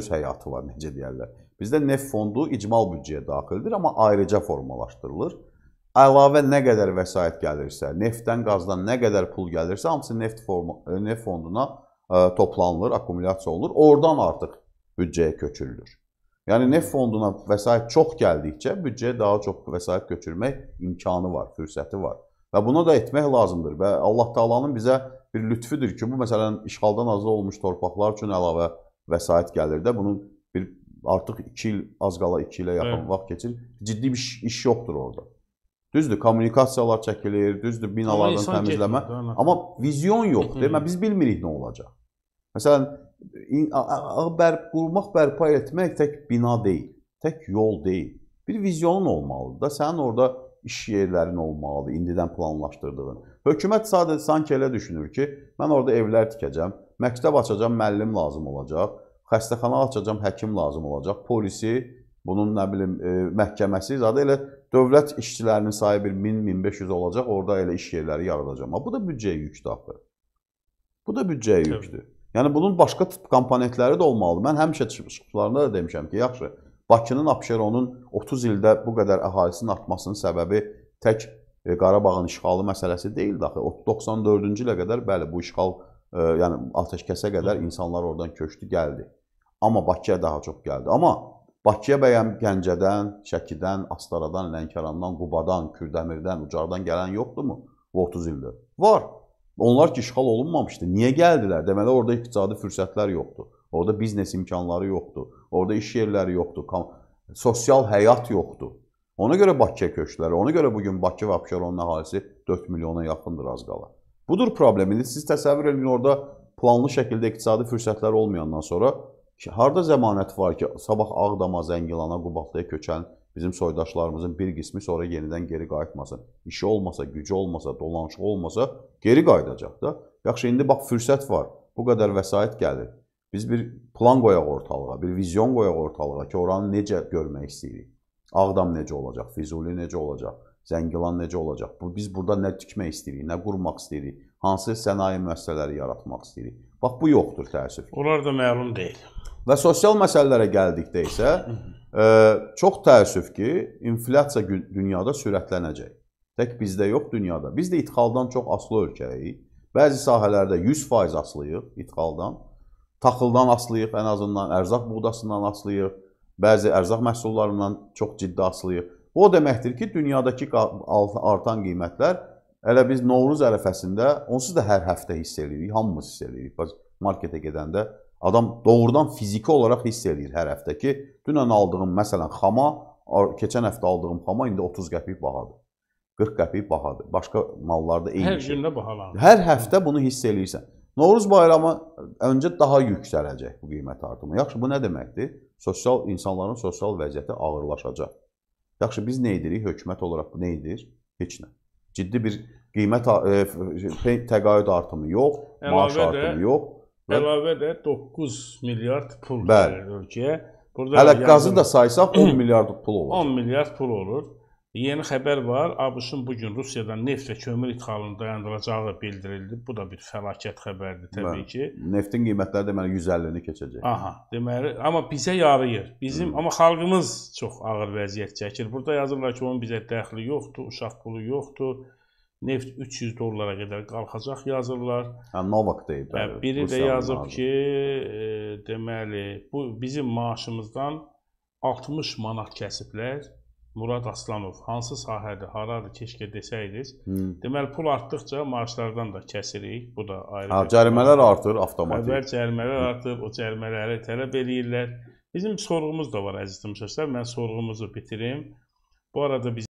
öz həyatı var, necə deyərlər. Bizdə neft fondu icmal büdcəyə daxildir, amma ayrıca formalaşdırılır. Əlavə nə qədər vəsait gəlirsə, neftdən, qazdan nə qədər pul gəlirsə, hamısı neft, forma, e, neft fonduna ə, e, toplanılır, akkumulyasiya olunur. Oradan artıq büdcəyə köçürülür. Yəni neft fonduna vəsait çox gəldikcə büdcəyə daha çox vəsait köçürmək imkanı var, fürsəti var. Və buna da etmək lazımdır. Və Allah Taala'nın bizə bir lütfüdür ki, bu məsələn işğaldan azad olmuş torpaqlar üçün əlavə vəsait gəlir də. Bunu bir artıq 2 il az qala 2 ilə yaxın evet. vaxt keçir. Ciddi bir iş, iş yoxdur orada. Düzdür, kommunikasiyalar çəkilir, düzdür, binalardan amma təmizləmə, getmir, amma vizyon yoxdur. Demə biz bilmirik nə olacaq. Məsələn, bərp qurmaq, bərpa etmək tək bina deyil, tək yol deyil. Bir vizyonun olmalıdır da. Sənin orada iş yerlərin olmalıdır, indidən planlaşdırdığın. Hökumət sadəcə sanki elə düşünür ki, mən orada evlər tikəcəm, məktəb açacam, müəllim lazım olacaq, xəstəxana açacam, həkim lazım olacaq, polisi, bunun nə bilim e, məhkəməsi, zadə elə dövlət işçilərinin sayı bir 1000-1500 olacaq, orada elə iş yerləri yaradacam. Amma bu da büdcəyə yükdür axı. Bu da büdcəyə yükdür. Yəni bunun başqa komponentləri də olmalıdır. Mən həmişə çıxışlarında da demişəm ki, yaxşı, Bakının Abşeronun 30 ildə bu qədər əhalisinin artmasının səbəbi tək e, Qarabağın işğalı məsələsi deyildi axı. 94-cü ilə qədər bəli bu işğal, e, yəni atəşkəsə qədər insanlar oradan köçdü, gəldi. Amma Bakıya daha çox gəldi. Amma Bakıya bəyəm Gəncədən, Şəkidən, Astaradan, Lənkərandan, Qubadan, Kürdəmirdən, Ucardan gələn yoxdurmu bu 30 ildə? Var. Onlar ki işğal olunmamışdı. Niyə gəldilər? Deməli orada iqtisadi fürsətlər yoxdur. Orada biznes imkanları yoxdur. Orada iş yerləri yoxdur. Sosial həyat yoxdur. Ona görə Bakıya köçdülər. Ona görə bu gün Bakı və Abşeronun əhalisi 4 milyona yaxındır az qala. Budur problem. İndi siz təsəvvür edin orada planlı şəkildə iqtisadi fürsətlər olmayandan sonra ki, harda zəmanət var ki, sabah Ağdama, Zəngilana, Qubadlıya köçən bizim soydaşlarımızın bir qismi sonra yenidən geri qayıtmasın. İşi olmasa, gücü olmasa, dolanışı olmasa geri qayıdacaq da. Yaxşı, indi bax fürsət var. Bu qədər vəsait gəlir. Biz bir plan qoyaq ortalığa, bir vizyon qoyaq ortalığa ki, oranı necə görmək istəyirik. Ağdam necə olacaq, Füzuli necə olacaq, Zəngilan necə olacaq? Bu biz burada nə tikmək istəyirik, nə qurmaq istəyirik, hansı sənaye müəssisələri yaratmaq istəyirik. Bax bu yoxdur təəssüf. Onlar da məlum deyil. Və sosial məsələlərə gəldikdə isə ə, e, çox təəssüf ki, inflyasiya dünyada sürətlənəcək. Tək bizdə yox, dünyada. Biz də idxaldan çox asılı ölkəyik. Bəzi sahələrdə 100% asılıyıq idxaldan. Taxıldan asılıyıq ən azından, ərzaq buğdasından asılıyıq, bəzi ərzaq məhsullarından çox ciddi asılıyıq. O deməkdir ki, dünyadakı artan qiymətlər elə biz Novruz ərəfəsində onsuz da hər həftə hiss eləyirik, hamımız hiss eləyirik. Marketə gedəndə adam doğrudan fiziki olaraq hiss eləyir hər həftə ki, dünən aldığım məsələn xama, keçən həftə aldığım xama indi 30 qəpik bahadır. 40 qəpik bahadır. Başqa mallarda eyni. Hər şey. gün də bahalanır. Hər həftə bunu hiss eləyirsən. Novruz bayramı öncə daha yüksələcək bu qiymət artımı. Yaxşı, bu nə deməkdir? Sosial insanların sosial vəziyyəti ağırlaşacaq. Yaxşı, biz nə edirik? Hökumət olaraq bu nə edir? Heç nə. Ciddi bir qiymət e, təqaüd artımı yox, əlavə maaş artımı də, yox. Və... Əlavə də 9 milyard pul gəlir ölkəyə. Burada Hələ qazı da saysaq 10 milyard pul olur. 10 milyard pul olur. Yeni xəbər var. ABŞ-ın bu gün Rusiyadan neft və kömür idxalını dayandıracağı bildirildi. Bu da bir fəlakət xəbərdir təbii Bə, ki. Neftin qiymətləri deməli 150-ni keçəcək. Aha, deməli amma bizə yarayır. Bizim hmm. amma xalqımız çox ağır vəziyyət çəkir. Burada yazırlar ki, onun bizə dəxli yoxdur, uşaq pulu yoxdur. Neft 300 dollara qədər qalxacaq yazırlar. Hə Novak deyib. Hə, biri də yazıb lazım. ki, e, deməli bu bizim maaşımızdan 60 manat kəsiblər. Murad Aslanov hansı sahədir, haradır, keşkə desəydiniz. Hmm. Deməli pul artdıqca maaşlardan da kəsirik. Bu da ayrı. Ha, cərimələr artır avtomatik. Əvvəl cərimələr artır, o cərimələri tələb eləyirlər. Bizim sorğumuz da var əziz tamaşaçılar. Mən sorğumuzu bitirim. Bu arada biz